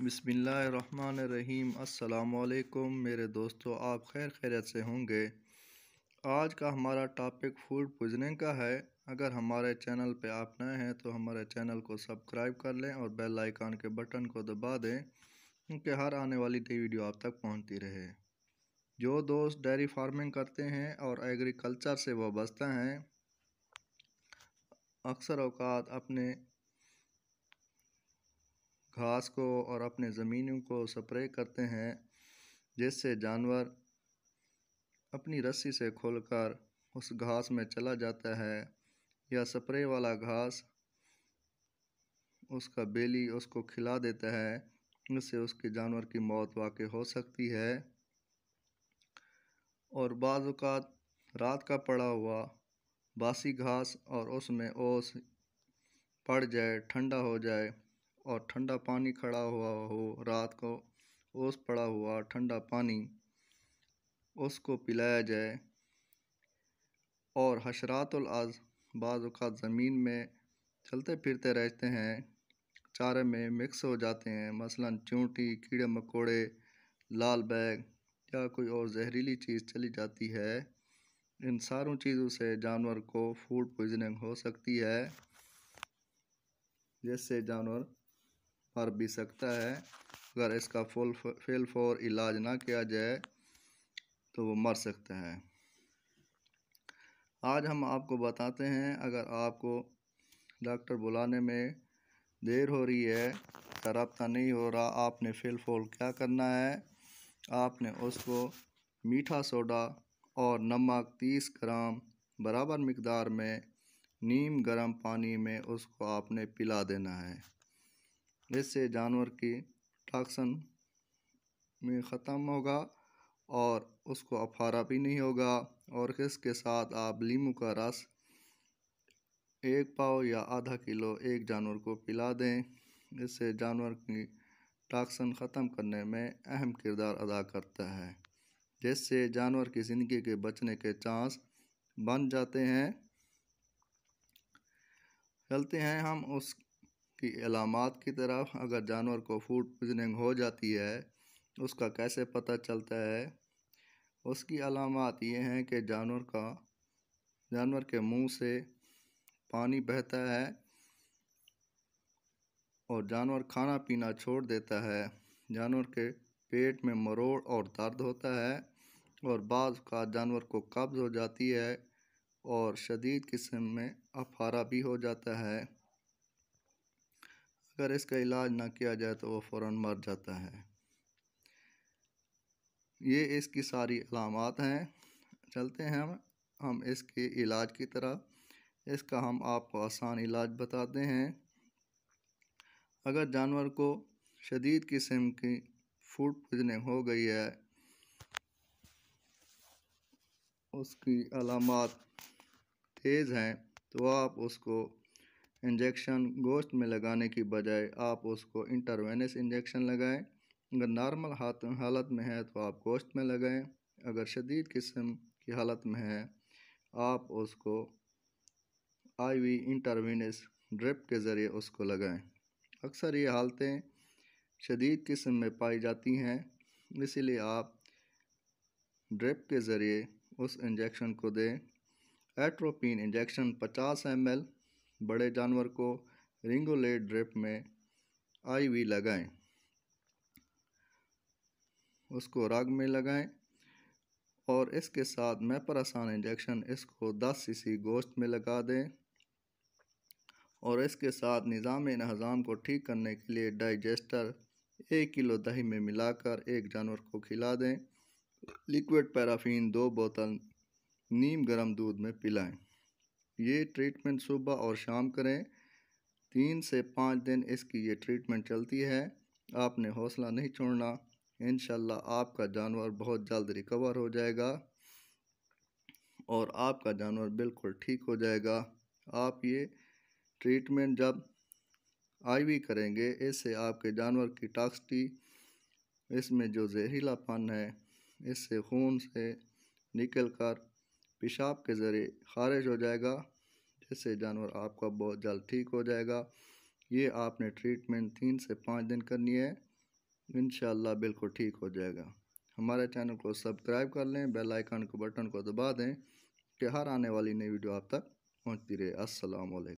बसमीम् अल्लाम मेरे दोस्तों आप खैर खैरत से होंगे आज का हमारा टॉपिक फूड पुजनिंग का है अगर हमारे चैनल पे आप नए हैं तो हमारे चैनल को सब्सक्राइब कर लें और बेल आइकान के बटन को दबा दें क्योंकि हर आने वाली नई वीडियो आप तक पहुंचती रहे जो दोस्त डेयरी फार्मिंग करते हैं और एग्रीकल्चर से वाबस्ता हैं अक्सर अवकात अपने घास को और अपने ज़मीनों को स्प्रे करते हैं जिससे जानवर अपनी रस्सी से खोलकर उस घास में चला जाता है या स्प्रे वाला घास उसका बेली उसको खिला देता है इससे उसके जानवर की मौत वाक़ हो सकती है और बाज़ात रात का पड़ा हुआ बासी घास और उसमें ओस पड़ जाए ठंडा हो जाए और ठंडा पानी खड़ा हुआ हो रात को ओस पड़ा हुआ ठंडा पानी उसको पिलाया जाए और हशरातुल आज बाज़ात ज़मीन में चलते फिरते रहते हैं चारे में मिक्स हो जाते हैं मसलन चूंटी कीड़े मकोड़े लाल बैग या कोई और जहरीली चीज़ चली जाती है इन सारों चीज़ों से जानवर को फूड पॉइजनिंग हो सकती है जिससे जानवर मर भी सकता है अगर इसका फुल फेल फॉर इलाज ना किया जाए तो वो मर सकता है आज हम आपको बताते हैं अगर आपको डॉक्टर बुलाने में देर हो रही है तो नहीं हो रहा आपने फेल फॉल क्या करना है आपने उसको मीठा सोडा और नमक तीस ग्राम बराबर मकदार में नीम गर्म पानी में उसको आपने पिला देना है जिससे जानवर की टॉक्सन में ख़त्म होगा और उसको अफारा भी नहीं होगा और इसके साथ आप लीमू का रस एक पाव या आधा किलो एक जानवर को पिला दें इससे जानवर की टॉक्सन ख़त्म करने में अहम किरदार अदा करता है जिससे जानवर की ज़िंदगी के बचने के चांस बन जाते हैं चलते हैं हम उस की अलामत की तरफ अगर जानवर को फूड पॉइजनिंग हो जाती है उसका कैसे पता चलता है उसकी अलामत ये हैं कि जानवर का जानवर के मुंह से पानी बहता है और जानवर खाना पीना छोड़ देता है जानवर के पेट में मरोड़ और दर्द होता है और बाद का जानवर को कब्ज़ हो जाती है और शदीद किस्म में अफारा भी हो जाता है अगर इसका इलाज ना किया जाए तो वह फ़ौर मर जाता है ये इसकी सारी अलामत हैं चलते हैं हम हम इसके इलाज की तरह इसका हम आपको आसान इलाज बताते हैं अगर जानवर को शदीद किस्म की फूड पॉइजनिंग हो गई है उसकी अलामत तेज़ हैं तो आप उसको इंजेक्शन गोश्त में लगाने की बजाय आप उसको इंटरवेनस इंजेक्शन लगाएं अगर नॉर्मल हाथ हालत में है तो आप गोश्त में लगाएं अगर शदीद किस्म की हालत में है आप उसको आईवी इंटरवेनस ड्रिप के ज़रिए उसको लगाएं अक्सर ये हालतें शदीद किस्म में पाई जाती हैं इसीलिए आप ड्रिप के ज़रिए उस इंजेक्शन को दें एट्रोपिन इंजेक्शन 50 एम बड़े जानवर को रिंगोलेट ड्रिप में आईवी लगाएं उसको राग में लगाएं और इसके साथ मैपरासान इंजेक्शन इसको 10 सीसी गोश्त में लगा दें और इसके साथ निज़ाम हज़ाम को ठीक करने के लिए डाइजेस्टर एक किलो दही में मिलाकर एक जानवर को खिला दें लिक्विड पैराफीन दो बोतल नीम गर्म दूध में पिलाएं ये ट्रीटमेंट सुबह और शाम करें तीन से पाँच दिन इसकी ये ट्रीटमेंट चलती है आपने हौसला नहीं छोड़ना इन आपका जानवर बहुत जल्द रिकवर हो जाएगा और आपका जानवर बिल्कुल ठीक हो जाएगा आप ये ट्रीटमेंट जब आईवी करेंगे इससे आपके जानवर की टाक्सटी इसमें जो जहरीलापन है इससे खून से निकल कर पेशाब के ज़रिए खारिज हो जाएगा जिससे जानवर आपका बहुत जल्द ठीक हो जाएगा ये आपने ट्रीटमेंट तीन से पाँच दिन करनी है इन बिल्कुल ठीक हो जाएगा हमारे चैनल को सब्सक्राइब कर लें बेल आइकन को बटन को दबा दें कि हर आने वाली नई वीडियो आप तक पहुंचती रहे अस्सलाम